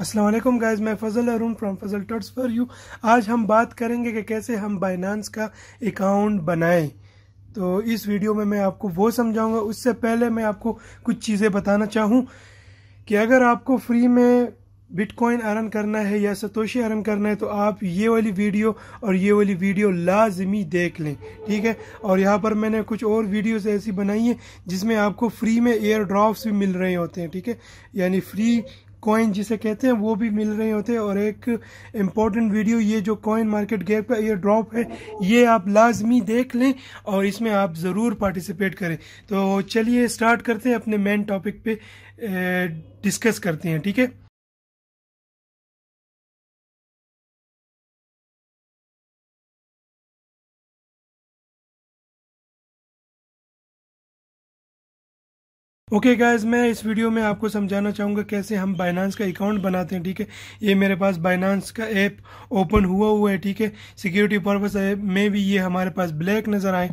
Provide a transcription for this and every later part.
Aslam guys मैं Fazal Arun from Fazal टर्ट्स for you आज हम बात करेंगे कि कैसे हम बाइनांस का अकाउंट बनाएं तो इस वीडियो में मैं आपको वो समझाऊंगा उससे पहले मैं आपको कुछ चीज़ें बताना चाहूँ कि अगर आपको फ्री में बिटकॉइन अर्न करना है या सतोशी अर्न करना है तो आप ये वाली वीडियो और ये वाली वीडियो लाजमी देख लें ठीक है और यहाँ पर मैंने कुछ और वीडियोस ऐसी बनाई हैं जिसमें आपको फ्री में एयर ड्रॉप्स भी मिल रहे होते हैं ठीक है यानी फ्री कॉइन जिसे कहते हैं वो भी मिल रहे होते हैं और एक इम्पॉर्टेंट वीडियो ये जो कॉइन मार्केट गैप का ये ड्रॉप है ये आप लाजमी देख लें और इसमें आप ज़रूर पार्टिसिपेट करें तो चलिए स्टार्ट करते हैं अपने मेन टॉपिक पे डिस्कस करते हैं ठीक है ओके okay गाइज मैं इस वीडियो में आपको समझाना चाहूँगा कैसे हम बाइनांस का अकाउंट बनाते हैं ठीक है ये मेरे पास बाइनांस का ऐप ओपन हुआ हुआ है ठीक है सिक्योरिटी पर्पज़ में भी ये हमारे पास ब्लैक नज़र आए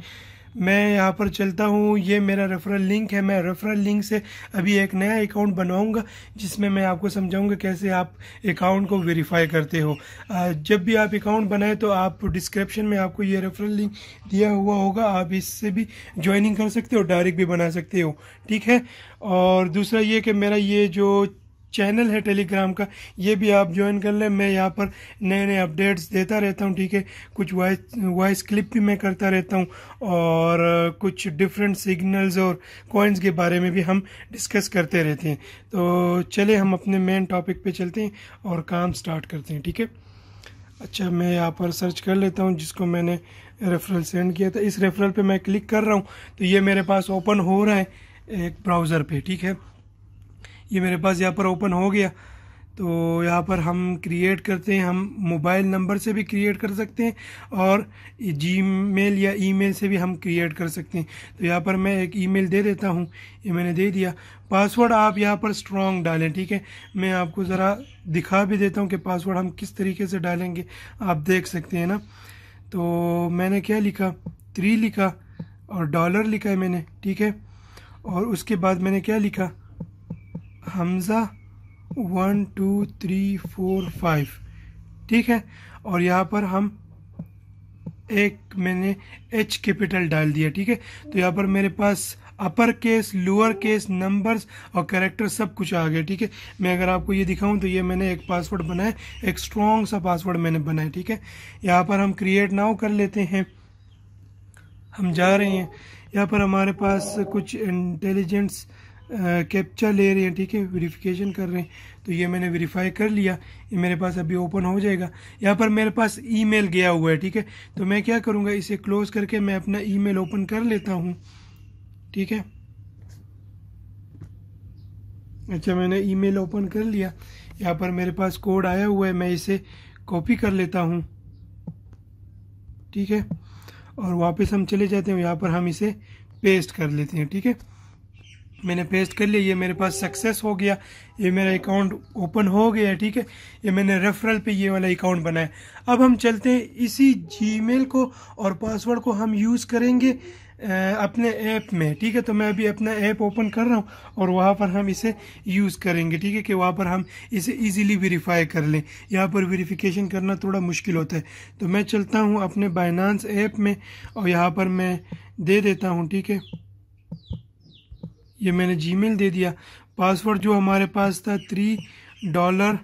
मैं यहाँ पर चलता हूँ ये मेरा रेफरल लिंक है मैं रेफरल लिंक से अभी एक नया अकाउंट बनाऊँगा जिसमें मैं आपको समझाऊँगा कैसे आप अकाउंट को वेरीफाई करते हो जब भी आप अकाउंट बनाए तो आप डिस्क्रिप्शन में आपको ये रेफरल लिंक दिया हुआ होगा आप इससे भी ज्वाइनिंग कर सकते हो डायरेक्ट भी बना सकते हो ठीक है और दूसरा ये कि मेरा ये जो चैनल है टेलीग्राम का ये भी आप ज्वाइन कर लें मैं यहाँ पर नए नए अपडेट्स देता रहता हूँ ठीक है कुछ वॉइस वॉइस क्लिप भी मैं करता रहता हूँ और कुछ डिफरेंट सिग्नल्स और कॉइन्स के बारे में भी हम डिस्कस करते रहते हैं तो चले हम अपने मेन टॉपिक पे चलते हैं और काम स्टार्ट करते हैं ठीक है अच्छा मैं यहाँ पर सर्च कर लेता हूँ जिसको मैंने रेफरल सेंड किया था इस रेफरल पर मैं क्लिक कर रहा हूँ तो ये मेरे पास ओपन हो रहा है एक ब्राउज़र पर ठीक है ये मेरे पास यहाँ पर ओपन हो गया तो यहाँ पर हम क्रिएट करते हैं हम मोबाइल नंबर से भी क्रिएट कर सकते हैं और जी मेल या ईमेल से भी हम क्रिएट कर सकते हैं तो यहाँ पर मैं एक ईमेल दे देता हूँ ये मैंने दे दिया पासवर्ड आप यहाँ पर स्ट्रॉन्ग डालें ठीक है मैं आपको ज़रा दिखा भी देता हूँ कि पासवर्ड हम किस तरीके से डालेंगे आप देख सकते हैं ना तो मैंने क्या लिखा थ्री लिखा और डॉलर लिखा है मैंने ठीक है और उसके बाद मैंने क्या लिखा Hamza one two three four five ठीक है और यहाँ पर हम एक मैंने एच कैपिटल डाल दिया ठीक है तो यहाँ पर मेरे पास upper case lower case numbers और कैरेक्टर सब कुछ आ गया ठीक है मैं अगर आपको ये दिखाऊं तो ये मैंने एक पासवर्ड बनाया एक स्ट्रॉन्ग सा पासवर्ड मैंने बनाया ठीक है यहाँ पर हम क्रिएट नाउ कर लेते हैं हम जा रहे हैं यहाँ पर हमारे पास कुछ इंटेलिजेंस कैप्चा ले रहे हैं ठीक है वेरिफिकेशन कर रहे हैं तो ये मैंने वेरीफाई कर लिया ये मेरे पास अभी ओपन हो जाएगा यहाँ पर मेरे पास ईमेल गया हुआ है ठीक है तो मैं क्या करूँगा इसे क्लोज करके मैं अपना ईमेल ओपन कर लेता हूँ ठीक है अच्छा मैंने ईमेल ओपन कर लिया यहाँ पर मेरे पास कोड आया हुआ है मैं इसे कॉपी कर लेता हूँ ठीक है और वापस हम चले जाते हैं यहाँ पर हम इसे पेस्ट कर लेते हैं ठीक है मैंने पेस्ट कर लिया ये मेरे पास सक्सेस हो गया ये मेरा अकाउंट ओपन हो गया ठीक है ये मैंने रेफरल पे ये वाला अकाउंट बनाया अब हम चलते हैं इसी जीमेल को और पासवर्ड को हम यूज़ करेंगे अपने ऐप में ठीक है तो मैं अभी अपना ऐप ओपन कर रहा हूँ और वहाँ पर हम इसे यूज़ करेंगे ठीक है कि वहाँ पर हम इसे इजीली वेरीफाई कर लें यहाँ पर वेरिफिकेशन करना थोड़ा मुश्किल होता है तो मैं चलता हूँ अपने बाइनांस ऐप में और यहाँ पर मैं दे देता हूँ ठीक है ये मैंने जीमेल दे दिया पासवर्ड जो हमारे पास था three dollar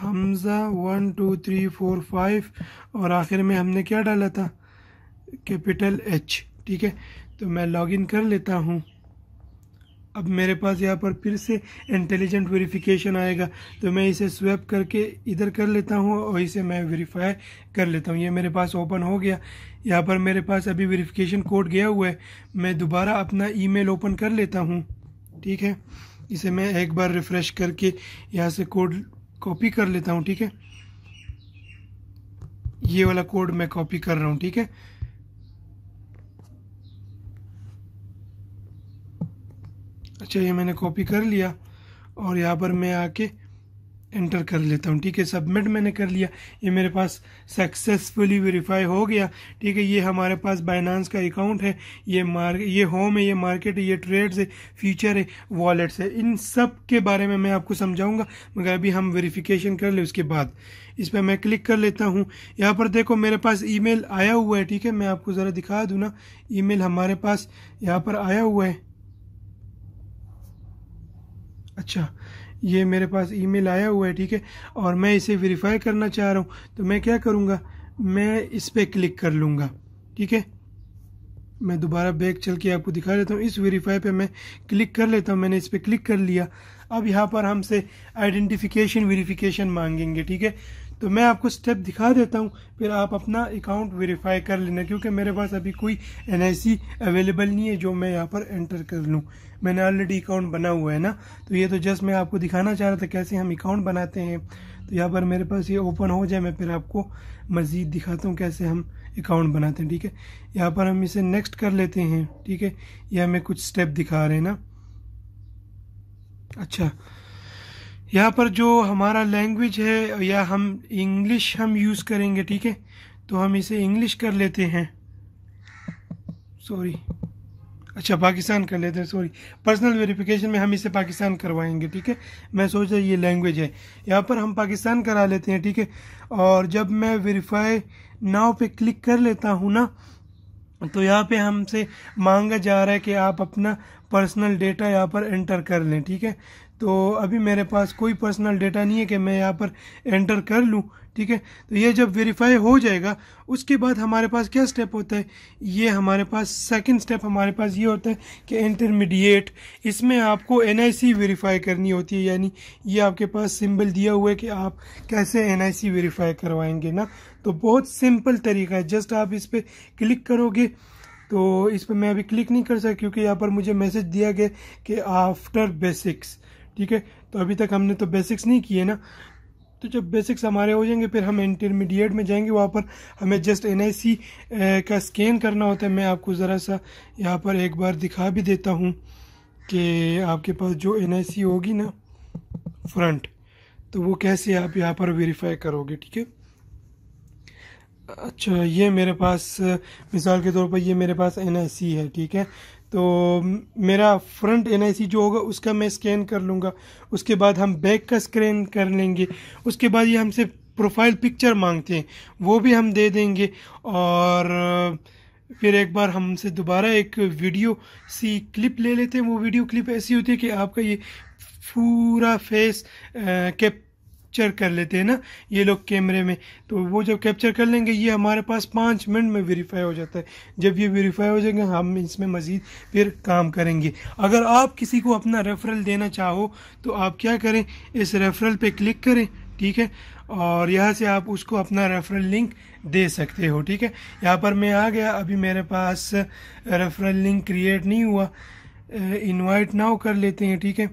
Hamza one two three four five और आखिर में हमने क्या डाला था कैपिटल एच ठीक है तो मैं लॉगिन कर लेता हूँ अब मेरे पास यहाँ पर फिर से इंटेलिजेंट वेरिफिकेशन आएगा तो मैं इसे स्वैप करके इधर कर लेता हूँ और इसे मैं वेरीफाई कर लेता हूँ ये मेरे पास ओपन हो गया यहाँ पर मेरे पास अभी वेरिफिकेशन कोड गया हुआ है मैं दोबारा अपना ईमेल ओपन कर लेता हूँ ठीक है इसे मैं एक बार रिफ़्रेश करके यहाँ से कोड कॉपी कर लेता हूँ ठीक है ये वाला कोड मैं कॉपी कर रहा हूँ ठीक है अच्छा ये मैंने कॉपी कर लिया और यहाँ पर मैं आके एंटर कर लेता हूँ ठीक है सबमिट मैंने कर लिया ये मेरे पास सक्सेसफुली वेरीफाई हो गया ठीक है ये हमारे पास बाइनांस का अकाउंट है ये मार्क ये होम है ये मार्केट है ये ट्रेड्स है फ्यूचर है वॉलेट्स है इन सब के बारे में मैं आपको समझाऊंगा मगर अभी हम वेरिफिकेशन कर ले उसके बाद इस पर मैं क्लिक कर लेता हूँ यहाँ पर देखो मेरे पास ई आया हुआ है ठीक है मैं आपको ज़रा दिखा दूँ ना ई हमारे पास यहाँ पर आया हुआ है अच्छा ये मेरे पास ईमेल आया हुआ है ठीक है और मैं इसे वेरीफाई करना चाह रहा हूँ तो मैं क्या करूँगा मैं इस पर क्लिक कर लूँगा ठीक है मैं दोबारा बैग चल के आपको दिखा देता हूँ इस वेरीफाई पे मैं क्लिक कर लेता हूँ मैंने इस पर क्लिक कर लिया अब यहाँ पर हमसे आइडेंटिफिकेशन वेरिफिकेशन मांगेंगे ठीक है तो मैं आपको स्टेप दिखा देता हूँ फिर आप अपना अकाउंट वेरीफाई कर लेना क्योंकि मेरे पास अभी कोई एन अवेलेबल नहीं है जो मैं यहाँ पर एंटर कर लूँ मैंने ऑलरेडी अकाउंट बना हुआ है ना तो ये तो जस्ट मैं आपको दिखाना चाह रहा था कैसे हम अकाउंट बनाते हैं तो यहाँ पर मेरे पास ये ओपन हो जाए मैं फिर आपको मज़ीद दिखाता हूँ कैसे हम अकाउंट बनाते हैं ठीक है यहाँ पर हम इसे नेक्स्ट कर लेते हैं ठीक है यह हमें कुछ स्टेप दिखा रहे हैं ना अच्छा यहाँ पर जो हमारा लैंग्वेज है या हम इंग्लिश हम यूज़ करेंगे ठीक है तो हम इसे इंग्लिश कर लेते हैं सॉरी अच्छा पाकिस्तान कर लेते हैं सॉरी पर्सनल वेरिफिकेशन में हम इसे पाकिस्तान करवाएंगे ठीक है मैं सोच रहा ये लैंग्वेज है यहाँ पर हम पाकिस्तान करा लेते हैं ठीक है और जब मैं वेरीफाई नाव पे क्लिक कर लेता हूँ ना तो यहाँ पे हमसे मांगा जा रहा है कि आप अपना पर्सनल डेटा यहाँ पर एंटर कर लें ठीक है तो अभी मेरे पास कोई पर्सनल डेटा नहीं है कि मैं यहाँ पर एंटर कर लूँ ठीक है तो ये जब वेरीफाई हो जाएगा उसके बाद हमारे पास क्या स्टेप होता है ये हमारे पास सेकंड स्टेप हमारे पास ये होता है कि इंटरमीडिएट इसमें आपको एन वेरीफाई करनी होती है यानी ये आपके पास सिंबल दिया हुआ है कि आप कैसे एन वेरीफाई करवाएंगे ना तो बहुत सिंपल तरीका है जस्ट आप इस पर क्लिक करोगे तो इस पर मैं अभी क्लिक नहीं कर सकता क्योंकि यहाँ पर मुझे मैसेज दिया गया कि आफ्टर बेसिक्स ठीक है तो अभी तक हमने तो बेसिक्स नहीं किए ना तो जब बेसिक्स हमारे हो जाएंगे फिर हम इंटरमीडिएट में जाएंगे वहाँ पर हमें जस्ट एन का स्कैन करना होता है मैं आपको ज़रा सा यहाँ पर एक बार दिखा भी देता हूँ कि आपके पास जो एन होगी ना फ्रंट तो वो कैसे आप यहाँ पर वेरीफाई करोगे ठीक है अच्छा ये मेरे पास मिसाल के तौर पर ये मेरे पास एन है ठीक है तो मेरा फ्रंट एन जो होगा उसका मैं स्कैन कर लूँगा उसके बाद हम बैक का स्कैन कर लेंगे उसके बाद ये हमसे प्रोफाइल पिक्चर मांगते हैं वो भी हम दे देंगे और फिर एक बार हमसे दोबारा एक वीडियो सी क्लिप ले लेते हैं वो वीडियो क्लिप ऐसी होती है कि आपका ये पूरा फेस के कैप्चर कर लेते हैं ना ये लोग कैमरे में तो वो जब कैप्चर कर लेंगे ये हमारे पास पाँच मिनट में वेरीफाई हो जाता है जब ये वेरीफाई हो जाएंगे हम इसमें मज़ीद फिर काम करेंगे अगर आप किसी को अपना रेफरल देना चाहो तो आप क्या करें इस रेफरल पर क्लिक करें ठीक है और यहाँ से आप उसको अपना रेफरल लिंक दे सकते हो ठीक है यहाँ पर मैं आ गया अभी मेरे पास रेफरल लिंक क्रिएट नहीं हुआ इनवाइट नाउ कर लेते हैं ठीक है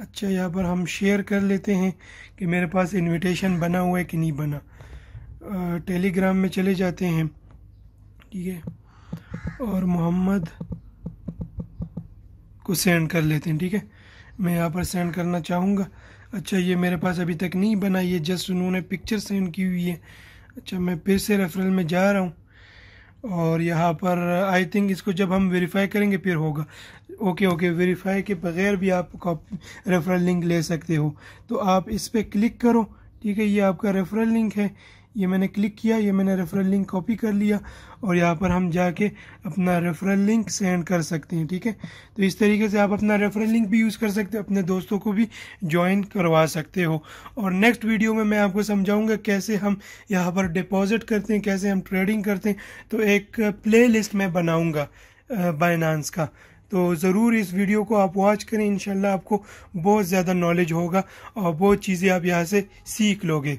अच्छा यहाँ पर हम शेयर कर लेते हैं कि मेरे पास इनविटेशन बना हुआ है कि नहीं बना टेलीग्राम में चले जाते हैं ठीक है और मोहम्मद को सेंड कर लेते हैं ठीक है मैं यहाँ पर सेंड करना चाहूँगा अच्छा ये मेरे पास अभी तक नहीं बना ये जस्ट उन्होंने पिक्चर सेंड की हुई है अच्छा मैं फिर से रेफरल में जा रहा हूँ और यहाँ पर आई थिंक इसको जब हम वेरीफाई करेंगे फिर होगा ओके ओके वेरीफाई के बगैर भी आप कॉपी रेफरल लिंक ले सकते हो तो आप इस पर क्लिक करो ठीक है ये आपका रेफरल लिंक है ये मैंने क्लिक किया ये मैंने रेफरल लिंक कॉपी कर लिया और यहाँ पर हम जाके अपना रेफरल लिंक सेंड कर सकते हैं ठीक है तो इस तरीके से आप अपना रेफरल लिंक भी यूज़ कर सकते हो अपने दोस्तों को भी ज्वाइन करवा सकते हो और नेक्स्ट वीडियो में मैं आपको समझाऊंगा कैसे हम यहाँ पर डिपॉजिट करते हैं कैसे हम ट्रेडिंग करते हैं तो एक प्ले लिस्ट मैं बनाऊँगा बाइनांस का तो ज़रूर इस वीडियो को आप वॉच करें इन आपको बहुत ज़्यादा नॉलेज होगा और बहुत चीज़ें आप यहाँ से सीख लोगे